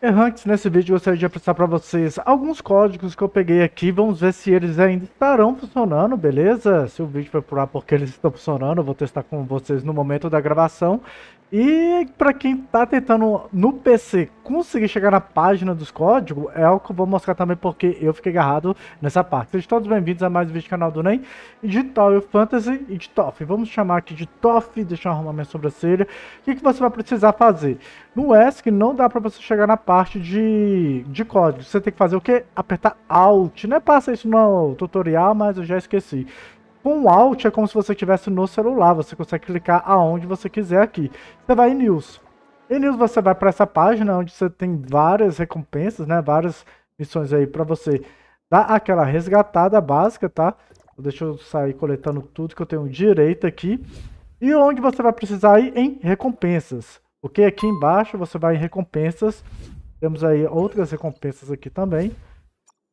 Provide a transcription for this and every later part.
Errantes, é, nesse né, vídeo gostaria de apresentar para vocês alguns códigos que eu peguei aqui, vamos ver se eles ainda estarão funcionando, beleza? Se o vídeo for por lá porque eles estão funcionando, eu vou testar com vocês no momento da gravação. E para quem tá tentando no PC conseguir chegar na página dos códigos, é o que eu vou mostrar também porque eu fiquei agarrado nessa parte. Sejam todos bem-vindos a mais um vídeo do canal do NEM de Toy Fantasy e de Toff. Vamos chamar aqui de Toff, deixa eu arrumar minha sobrancelha. O que, que você vai precisar fazer? No ESC não dá para você chegar na parte de, de código. Você tem que fazer o quê? Apertar Alt. Não é passa isso no tutorial, mas eu já esqueci. Com o Alt é como se você estivesse no celular, você consegue clicar aonde você quiser aqui. Você vai em News. Em News você vai para essa página onde você tem várias recompensas, né? Várias missões aí para você dar aquela resgatada básica, tá? Deixa eu sair coletando tudo que eu tenho direito aqui. E onde você vai precisar ir em recompensas. Ok? Aqui embaixo você vai em recompensas. Temos aí outras recompensas aqui também.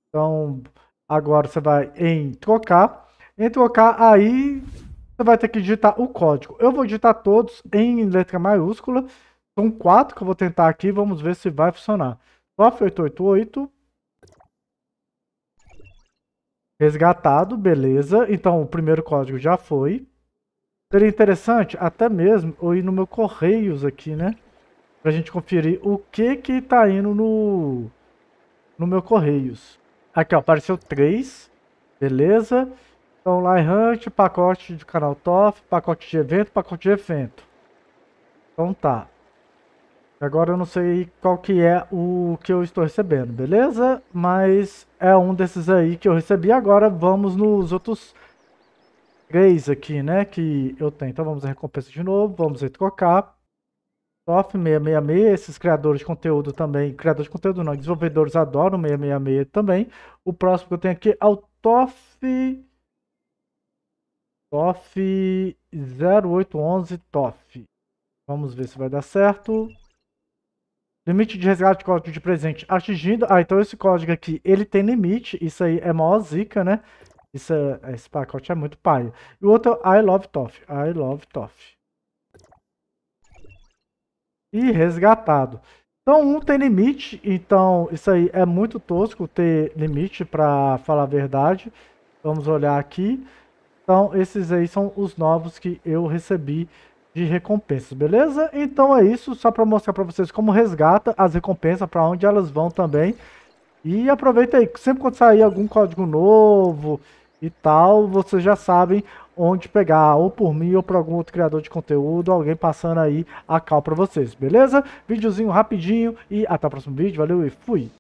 Então, agora você vai em trocar. Em trocar, aí você vai ter que digitar o código. Eu vou digitar todos em letra maiúscula. São quatro que eu vou tentar aqui. Vamos ver se vai funcionar. Soft 888. Resgatado, beleza. Então o primeiro código já foi. Seria interessante até mesmo eu ir no meu Correios aqui, né? Pra gente conferir o que que tá indo no, no meu Correios. Aqui, ó, apareceu 3. Beleza. Então, Line Hunt, pacote de canal TOF, pacote de evento, pacote de evento. Então tá. Agora eu não sei qual que é o que eu estou recebendo, beleza? Mas é um desses aí que eu recebi. Agora vamos nos outros três aqui, né? Que eu tenho. Então vamos a recompensa de novo. Vamos trocar. TOF 666, esses criadores de conteúdo também, criadores de conteúdo não, desenvolvedores adoram 666 também. O próximo que eu tenho aqui é o TOF TOF 0811 TOF. Vamos ver se vai dar certo. Limite de resgate de código de presente atingido. Ah, então esse código aqui, ele tem limite. Isso aí é mó zica, né? Isso é, esse pacote é muito paia. E o outro é I love TOF. I love TOF. E resgatado. Então, um tem limite, então isso aí é muito tosco ter limite, para falar a verdade. Vamos olhar aqui. Então, esses aí são os novos que eu recebi de recompensas, beleza? Então é isso, só para mostrar para vocês como resgata as recompensas, para onde elas vão também. E aproveita aí, sempre quando sair algum código novo e tal, vocês já sabem onde pegar, ou por mim, ou por algum outro criador de conteúdo, alguém passando aí a cal para vocês, beleza? Videozinho rapidinho e até o próximo vídeo, valeu e fui!